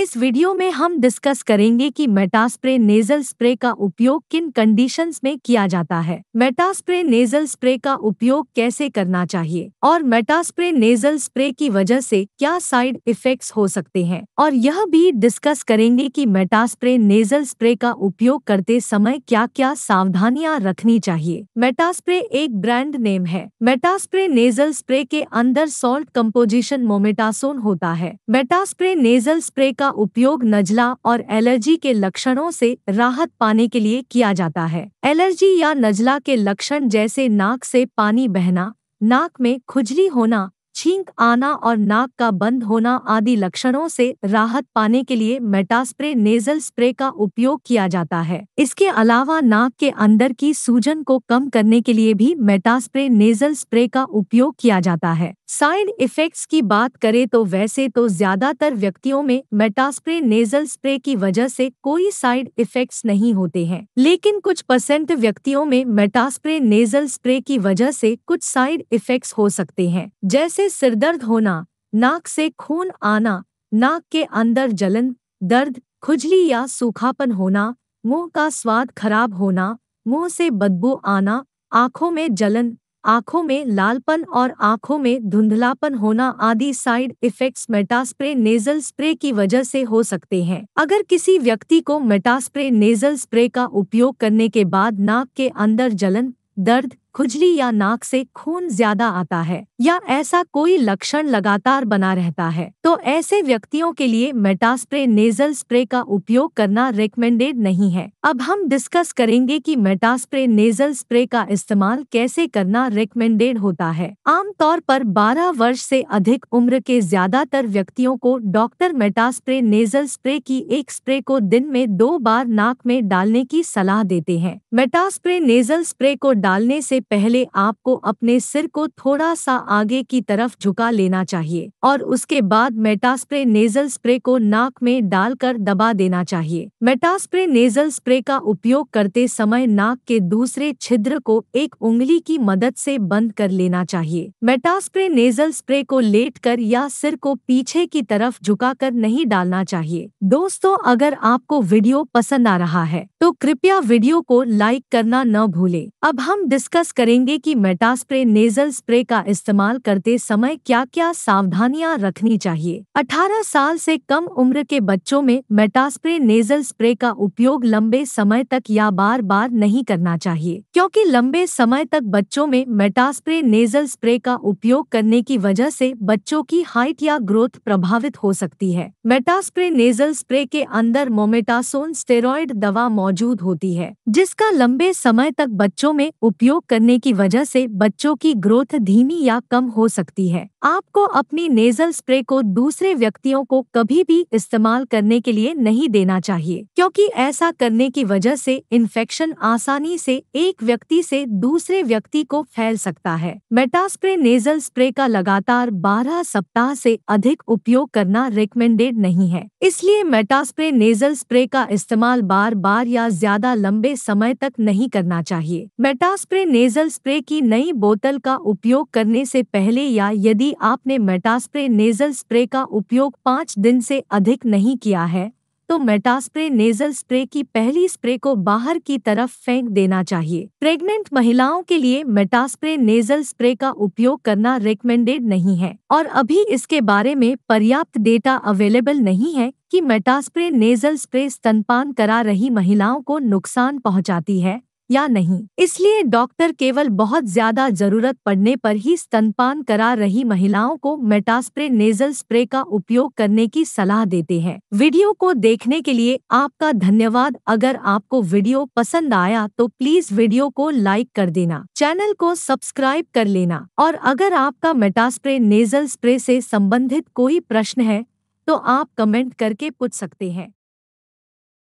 इस वीडियो में हम डिस्कस करेंगे कि मेटास्प्रे नेजल स्प्रे का उपयोग किन कंडीशंस में किया जाता है मेटास्प्रे नेजल स्प्रे का उपयोग कैसे करना चाहिए और मेटास्प्रे नेजल स्प्रे की वजह से क्या साइड इफेक्ट्स हो सकते हैं और यह भी डिस्कस करेंगे कि मेटास्प्रे नेजल स्प्रे का उपयोग करते समय क्या क्या सावधानियाँ रखनी चाहिए मेटास्प्रे एक ब्रांड नेम है मेटास्प्रे नेजल स्प्रे के अंदर सॉल्ट कम्पोजिशन मोमेटासोन होता है मेटास्प्रे नेजल स्प्रे का का उपयोग नजला और एलर्जी के लक्षणों से राहत पाने के लिए किया जाता है एलर्जी या नजला के लक्षण जैसे नाक से पानी बहना नाक में खुजली होना छींक आना और नाक का बंद होना आदि लक्षणों से राहत पाने के लिए मेटास्प्रे नेजल स्प्रे का उपयोग किया जाता है इसके अलावा नाक के अंदर की सूजन को कम करने के लिए भी मेटास्प्रे नेजल स्प्रे का उपयोग किया जाता है साइड इफ़ेक्ट्स की बात करें तो वैसे तो ज़्यादातर व्यक्तियों में मेटास्प्रे नेजल स्प्रे की वजह से कोई साइड इफ़ेक्ट्स नहीं होते हैं लेकिन कुछ परसेंट व्यक्तियों में मेटास्प्रे नेजल स्प्रे की वजह से कुछ साइड इफ़ेक्ट्स हो सकते हैं जैसे सिरदर्द होना नाक से खून आना नाक के अंदर जलन दर्द खुजली या सूखापन होना मुंह का स्वाद खराब होना मुंह से बदबू आना आंखों में जलन आंखों में लालपन और आंखों में धुंधलापन होना आदि side effects Metaspray nasal spray की वजह से हो सकते हैं अगर किसी व्यक्ति को मेटास्प्रे नेजल स्प्रे का उपयोग करने के बाद नाक के अंदर जलन दर्द खुजली या नाक से खून ज्यादा आता है या ऐसा कोई लक्षण लगातार बना रहता है तो ऐसे व्यक्तियों के लिए मेटास्प्रे नेजल स्प्रे का उपयोग करना रिकमेंडेड नहीं है अब हम डिस्कस करेंगे कि मेटास्प्रे नेजल स्प्रे का इस्तेमाल कैसे करना रिकमेंडेड होता है आमतौर पर 12 वर्ष से अधिक उम्र के ज्यादातर व्यक्तियों को डॉक्टर मेटास्प्रे नेजल स्प्रे की एक स्प्रे को दिन में दो बार नाक में डालने की सलाह देते हैं मेटास्प्रे नेजल स्प्रे को डालने से पहले आपको अपने सिर को थोड़ा सा आगे की तरफ झुका लेना चाहिए और उसके बाद मेटास्प्रे नेजल स्प्रे को नाक में डालकर दबा देना चाहिए मेटास्प्रे नेजल स्प्रे का उपयोग करते समय नाक के दूसरे छिद्र को एक उंगली की मदद से बंद कर लेना चाहिए मेटास्प्रे नेजल स्प्रे को लेट कर या सिर को पीछे की तरफ झुका कर नहीं डालना चाहिए दोस्तों अगर आपको वीडियो पसंद आ रहा है तो कृपया वीडियो को लाइक करना न भूले अब हम डिस्कस डिस्कस करेंगे कि मेटास्प्रे नेजल स्प्रे का इस्तेमाल करते समय क्या क्या सावधानियां रखनी चाहिए 18 साल से कम उम्र के बच्चों में मेटास्प्रे नेजल स्प्रे का उपयोग लंबे समय तक या बार बार नहीं करना चाहिए क्योंकि लंबे समय तक बच्चों में मेटास्प्रे नेजल स्प्रे का उपयोग करने की वजह से बच्चों की हाइट या ग्रोथ प्रभावित हो सकती है मेटास्प्रे नेजल स्प्रे के अंदर मोमेटासोन स्टेरॉयड दवा मौजूद होती है जिसका लंबे समय तक बच्चों में उपयोग करने की वजह से बच्चों की ग्रोथ धीमी या कम हो सकती है आपको अपनी नेजल स्प्रे को दूसरे व्यक्तियों को कभी भी इस्तेमाल करने के लिए नहीं देना चाहिए क्योंकि ऐसा करने की वजह से इन्फेक्शन आसानी से एक व्यक्ति से दूसरे व्यक्ति को फैल सकता है मेटास्प्रे नेजल स्प्रे का लगातार 12 सप्ताह से अधिक उपयोग करना रिकमेंडेड नहीं है इसलिए मेटास्प्रे नेजल स्प्रे का इस्तेमाल बार बार या ज्यादा लंबे समय तक नहीं करना चाहिए मेटास्प्रे नेजल नेजल स्प्रे की नई बोतल का उपयोग करने से पहले या यदि आपने मेटास्प्रे नेजल स्प्रे का उपयोग पाँच दिन से अधिक नहीं किया है तो मेटास्प्रे नेजल स्प्रे की पहली स्प्रे को बाहर की तरफ फेंक देना चाहिए प्रेग्नेंट महिलाओं के लिए मेटास्प्रे नेजल स्प्रे का उपयोग करना रिकमेंडेड नहीं है और अभी इसके बारे में पर्याप्त डेटा अवेलेबल नहीं है कि मेटास्प्रे नेजल स्प्रे स्तनपान करा रही महिलाओं को नुकसान पहुंचाती है या नहीं इसलिए डॉक्टर केवल बहुत ज्यादा जरूरत पड़ने पर ही स्तनपान करा रही महिलाओं को मेटास्प्रे नेजल स्प्रे का उपयोग करने की सलाह देते हैं वीडियो को देखने के लिए आपका धन्यवाद अगर आपको वीडियो पसंद आया तो प्लीज वीडियो को लाइक कर देना चैनल को सब्सक्राइब कर लेना और अगर आपका मेटास्प्रे नेजल स्प्रे से संबंधित कोई प्रश्न है तो आप कमेंट करके पूछ सकते हैं